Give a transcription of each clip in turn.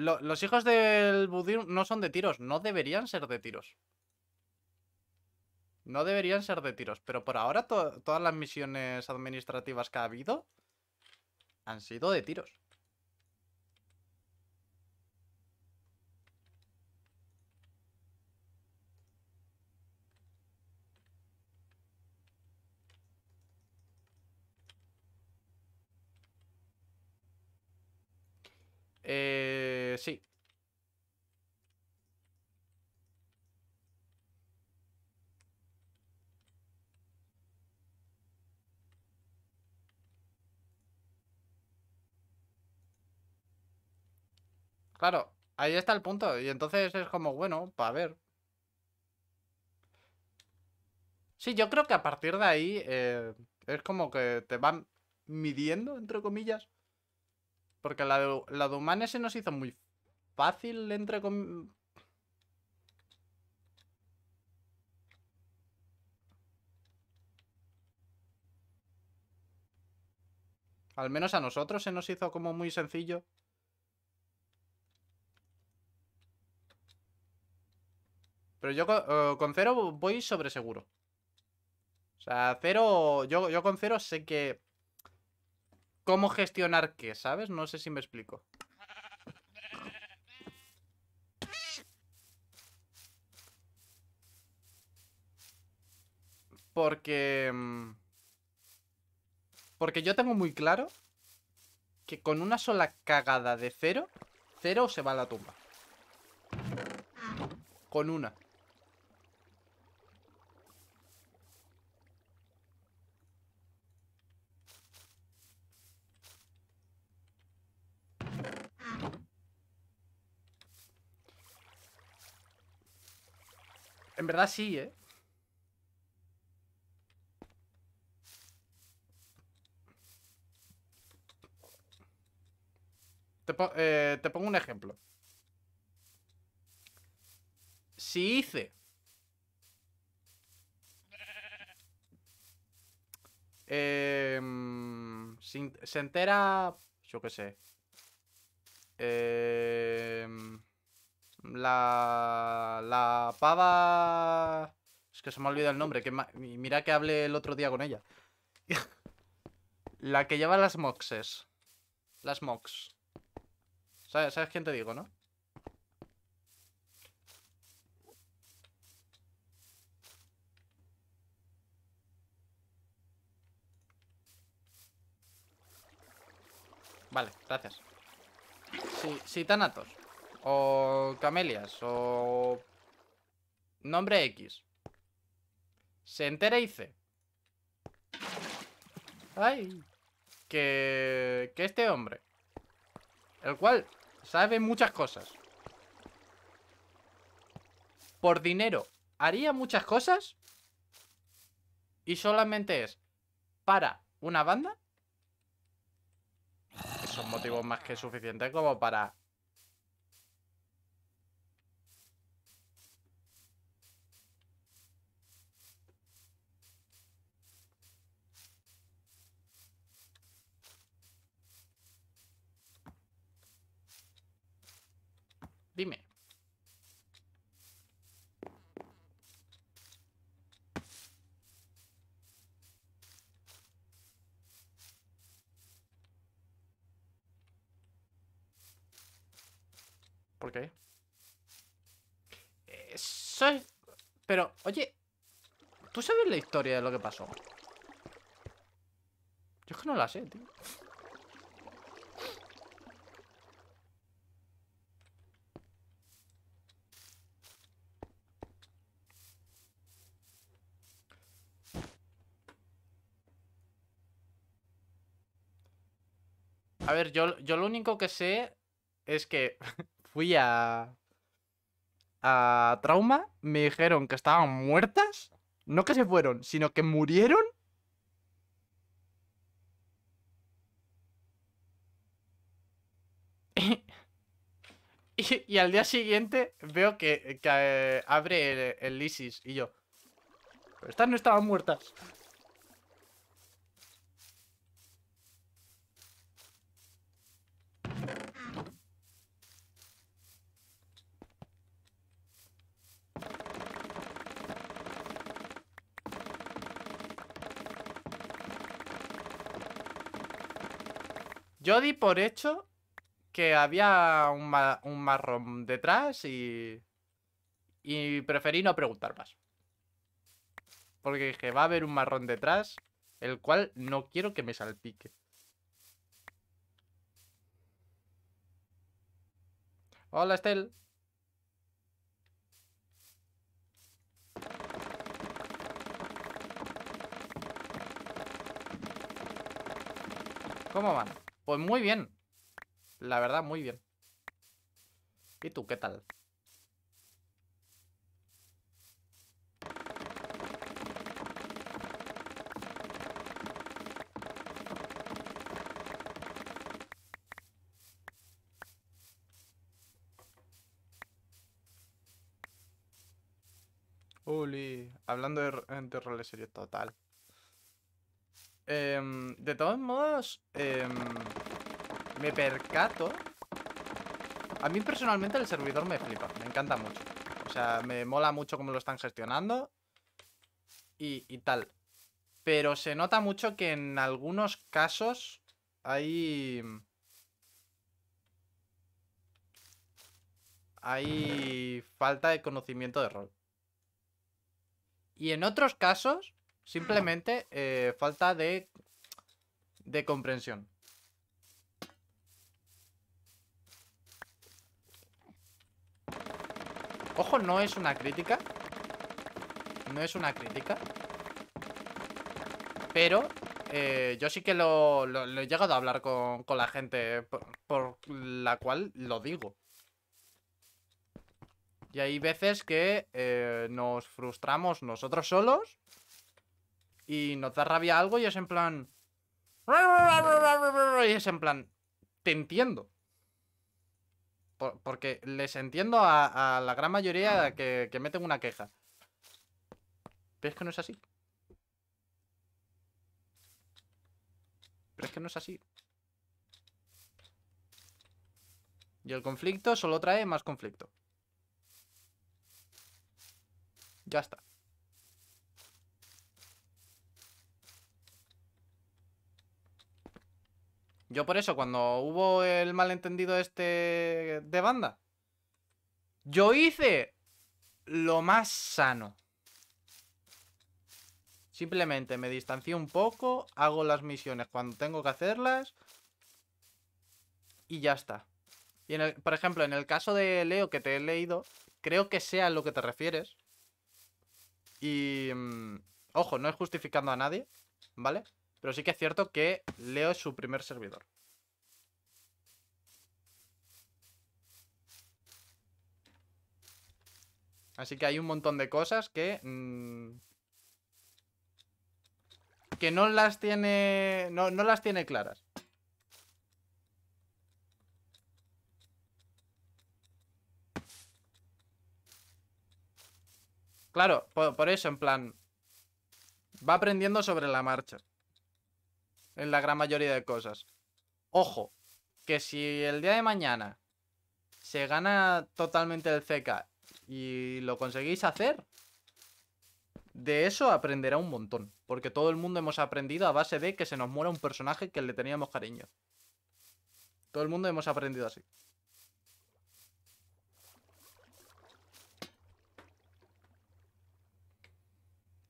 los hijos del Budir no son de tiros, no deberían ser de tiros. No deberían ser de tiros, pero por ahora todas las misiones administrativas que ha habido han sido de tiros. Eh, pues sí. Claro, ahí está el punto. Y entonces es como, bueno, para ver. Sí, yo creo que a partir de ahí eh, es como que te van midiendo, entre comillas. Porque la de, la se nos hizo muy fácil, entre con... Al menos a nosotros se nos hizo como muy sencillo. Pero yo eh, con, cero voy sobre seguro. O sea, cero... Yo, yo con cero sé que... Cómo gestionar qué, ¿sabes? No sé si me explico. Porque. Mm, porque yo tengo muy claro que con una sola cagada de cero, cero se va a la tumba. Con una. En verdad sí, ¿eh? Eh, te pongo un ejemplo. Si hice... Em, se entera... Yo qué sé. Em, la, la pava... Es que se me ha olvidado el nombre. Que mira que hablé el otro día con ella. la que lleva las moxes. Las mox. ¿Sabes, ¿Sabes quién te digo, no? Vale, gracias. Sí, tanatos O Camelias. O... Nombre X. Se entera y dice... ¡Ay! Que... Que este hombre. El cual Sabe muchas cosas. Por dinero, haría muchas cosas. Y solamente es para una banda. son motivos más que suficientes como para Dime. ¿Por qué? Eso eh, es... Pero, oye, ¿tú sabes la historia de lo que pasó? Yo es que no la sé, tío. A ver, yo, yo lo único que sé es que fui a. a Trauma, me dijeron que estaban muertas. No que se fueron, sino que murieron. Y, al día siguiente veo que, eh, abre el, el, y yo. Pero estas no estaban muertas. Yo di por hecho que había un, marrón detrás y... Y preferí no preguntar más. Porque dije, va a haber un marrón detrás, el cual no quiero que me salpique. Hola, Estel. ¿Cómo van? Pues muy bien. La verdad, muy bien. ¿Y tú qué tal? Uli, hablando de, roles serio total. Em, de todos modos, em, me percato. A mí personalmente el servidor me flipa, me encanta mucho. O sea, me mola mucho cómo lo están gestionando y, y tal. Pero se nota mucho que en algunos casos hay... Hay falta de conocimiento de rol. Y en otros casos Simplemente eh, falta de, de comprensión. Ojo, no es una crítica. No es una crítica. Pero eh, yo sí que lo, he llegado a hablar con, con la gente por, la cual lo digo. Y hay veces que eh, nos frustramos nosotros solos y nos da rabia algo y es en plan... Y es en plan... Te entiendo. porque les entiendo a, la gran mayoría que, que meten una queja. Pero es que no es así. Pero es que no es así. Y el conflicto solo trae más conflicto. Ya está. Yo por eso, cuando hubo el malentendido este de banda, yo hice lo más sano. Simplemente me distancié un poco, hago las misiones cuando tengo que hacerlas y ya está. Y por ejemplo, en el caso de Leo que te he leído, creo que sea a lo que te refieres. Y... Mm, ojo, no es justificando a nadie, ¿vale? Pero sí que es cierto que Leo es su primer servidor. Así que hay un montón de cosas que... Mm, que no las tiene... No, las tiene claras. Claro, por eso, en plan... Va aprendiendo sobre la marcha en la gran mayoría de cosas. Ojo, que si el día de mañana se gana totalmente el CK y lo conseguís hacer, de eso aprenderá un montón. Porque todo el mundo hemos aprendido a base de que se nos muera un personaje que le teníamos cariño. Todo el mundo hemos aprendido así.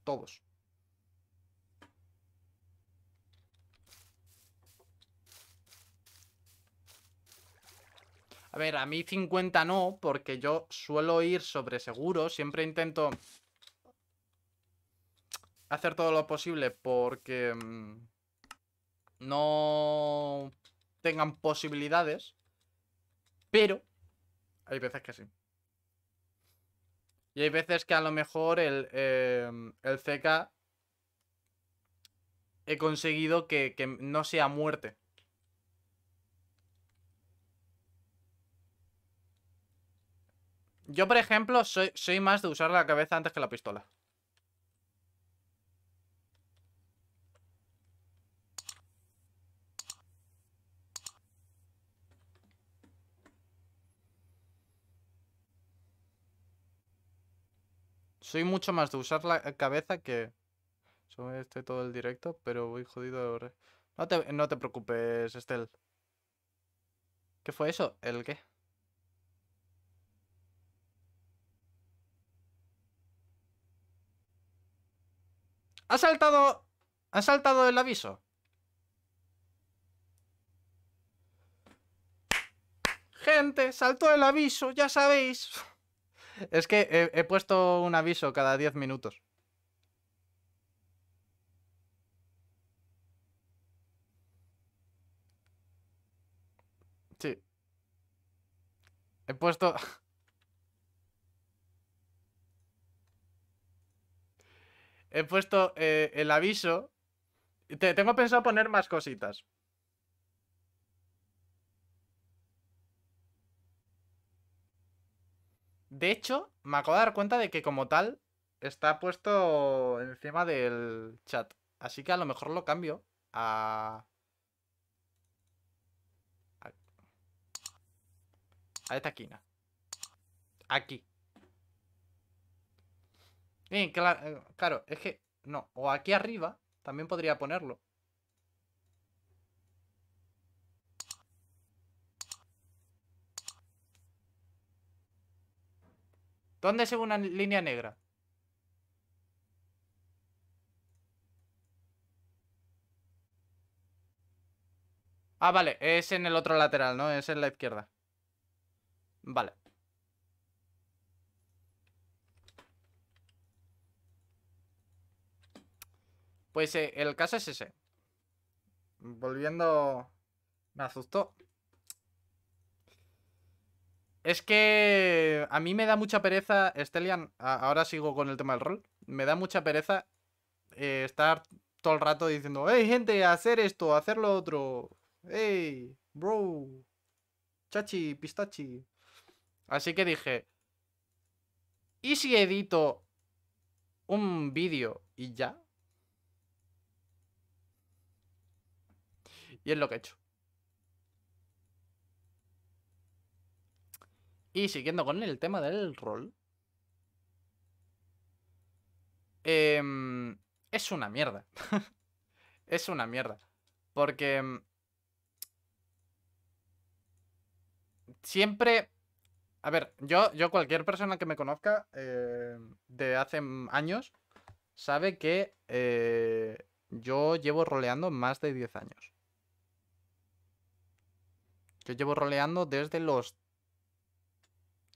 Todos. A ver, a mí 50 no, porque yo suelo ir sobre seguro. Siempre intento hacer todo lo posible porque mm, no tengan posibilidades. Pero hay veces que sí. Y hay veces que a lo mejor el, eh, em, CK he conseguido que no sea muerte. Yo, por ejemplo, soy, soy más de usar la cabeza antes que la pistola. Soy mucho más de usar la cabeza que... Estoy todo el directo, pero voy jodido de No te, no te preocupes, Estel. ¿Qué fue eso? ¿El qué? Ha saltado... Ha saltado el aviso. Gente, saltó el aviso, ya sabéis. Es que he, he puesto un aviso cada 10 minutos. Sí. He puesto... he puesto eh, el aviso. Te, tengo pensado poner más cositas. De hecho, me acabo de dar cuenta de que como tal está puesto encima del chat. Así que a lo mejor lo cambio a... A, a esta esquina. Aquí. Bien, claro, eh, claro, es que... No, o aquí arriba también podría ponerlo. ¿Dónde se ve una línea negra? Ah, vale, es en el otro lateral, ¿no? Es en la izquierda. Vale. Pues eh, el caso es ese. Volviendo... Me asustó. Es que a mí me da mucha pereza, Estelian, ahora sigo con el tema del rol, me da mucha pereza eh, estar todo el rato diciendo, hey gente, hacer esto, hacer lo otro, hey, bro, chachi, pistachi. Así que dije, ¿y si edito un vídeo y ya? es lo que he hecho. Y siguiendo con el tema del rol. Em, es una mierda. es una mierda. Porque... Em, siempre... A ver, yo, yo cualquier persona que me conozca em, de hace años sabe que eh, yo llevo roleando más de 10 años. Yo llevo roleando desde los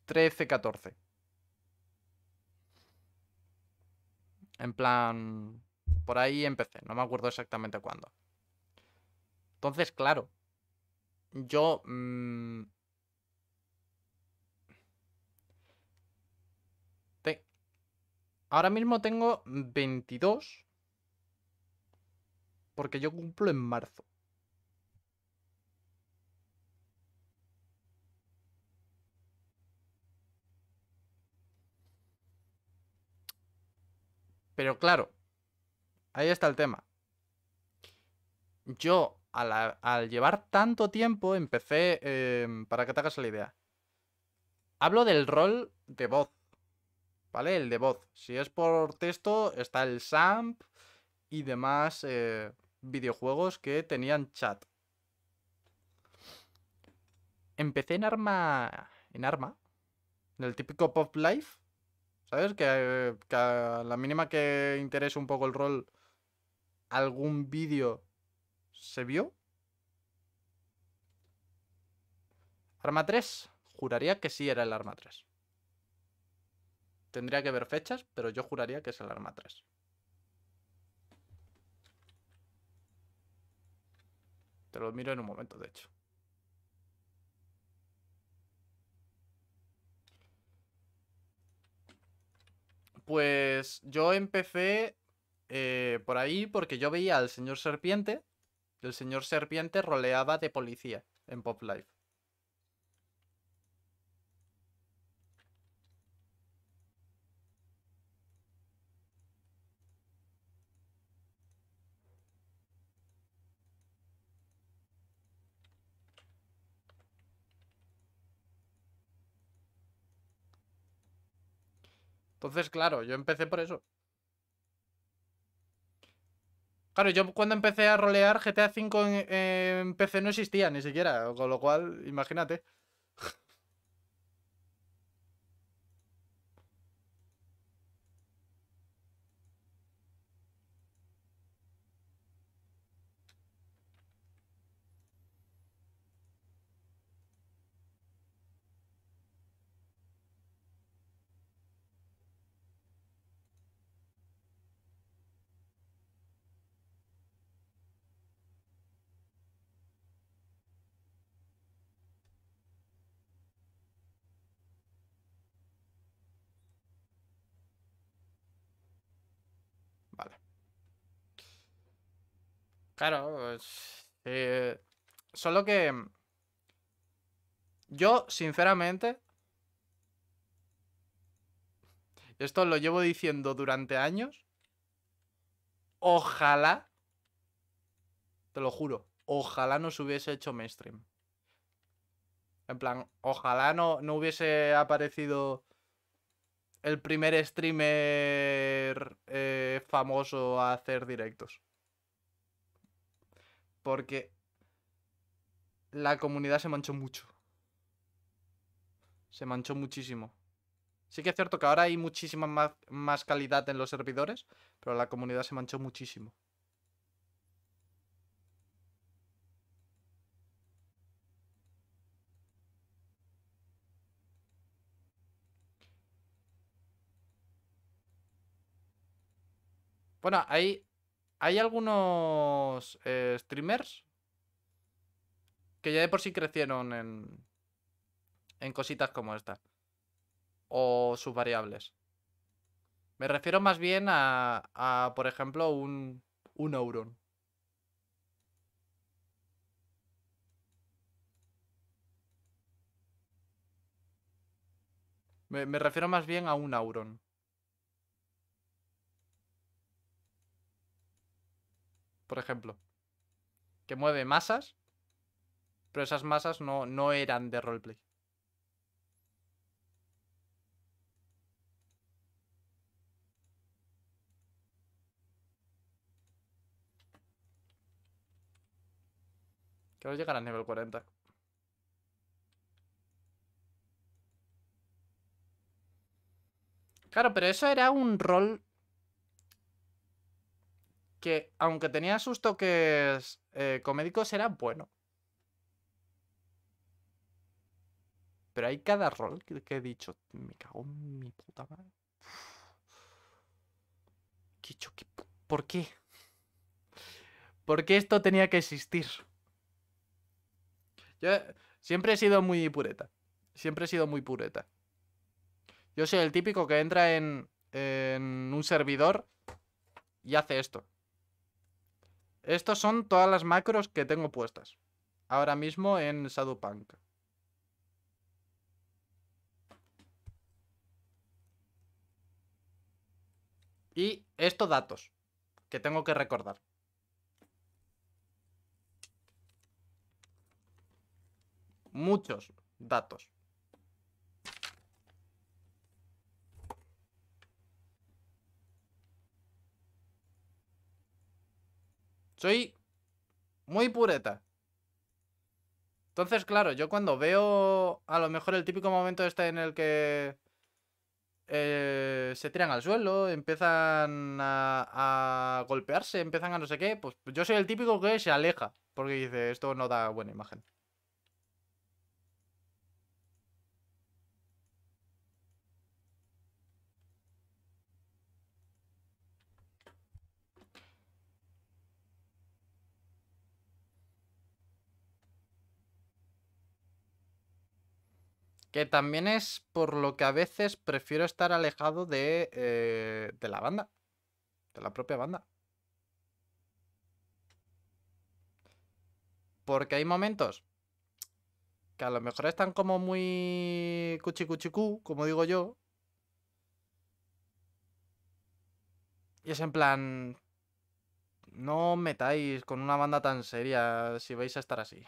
13, 14. En plan, por ahí empecé, no me acuerdo exactamente cuándo. Entonces, claro, yo... Mm, ahora mismo tengo 22, porque yo cumplo en marzo. Pero claro, ahí está el tema. Yo, al, llevar tanto tiempo, empecé, em, para que te hagas la idea, hablo del rol de voz, ¿vale? El de voz. Si es por texto, está el SAMP y demás eh, videojuegos que tenían chat. Empecé en arma... En arma. En el típico pop life. ¿Sabes? Eh, que, a la mínima que interese un poco el rol, algún vídeo se vio. Arma 3, juraría que sí era el arma 3. Tendría que ver fechas, pero yo juraría que es el arma 3. Te lo miro en un momento, de hecho. Pues yo empecé eh, por ahí porque yo veía al señor serpiente. El señor serpiente roleaba de policía en Pop Life. Entonces, claro, yo empecé por eso. Claro, yo cuando empecé a rolear GTA V en, PC no existía ni siquiera, con lo cual, imagínate. Claro, eh, solo que mm, yo, sinceramente, esto lo llevo diciendo durante años. Ojalá, te lo juro, ojalá no se hubiese hecho mainstream. En plan, ojalá no, no hubiese aparecido el primer streamer eh, famoso a hacer directos. Porque la comunidad se manchó mucho. Se manchó muchísimo. Sí que es cierto que ahora hay muchísima más, más calidad en los servidores, pero la comunidad se manchó muchísimo. Bueno, ahí hay algunos eh, streamers que ya de por sí crecieron en, en cositas como esta. O sus variables. Me refiero más bien a, a por ejemplo, un, un Auron. Me, me refiero más bien a un Auron. por ejemplo, que mueve masas, pero esas masas no, no eran de roleplay. Quiero llegar al nivel 40. Claro, pero eso era un rol que aunque tenía sus toques eh, comédicos, era bueno. Pero hay cada rol que, he dicho, me cago en mi puta madre. ¿Qué, ¿Por qué esto tenía que existir? Yo siempre he sido muy pureta. Siempre he sido muy pureta. Yo soy el típico que entra en, en un servidor y hace esto. Estas son todas las macros que tengo puestas. Ahora mismo en ShadowPunk Y estos datos que tengo que recordar. Muchos datos. Soy muy pureta. Entonces, claro, yo cuando veo a lo mejor el típico momento este en el que eh, se tiran al suelo, empiezan a golpearse, empiezan a no sé qué, pues yo soy el típico que se aleja, porque dice, esto no da buena imagen. Que también es por lo que a veces prefiero estar alejado de, eh, de la banda. De la propia banda. Porque hay momentos que a lo mejor están como muy cuchi como digo yo. Y es en plan, no metáis con una banda tan seria si vais a estar así.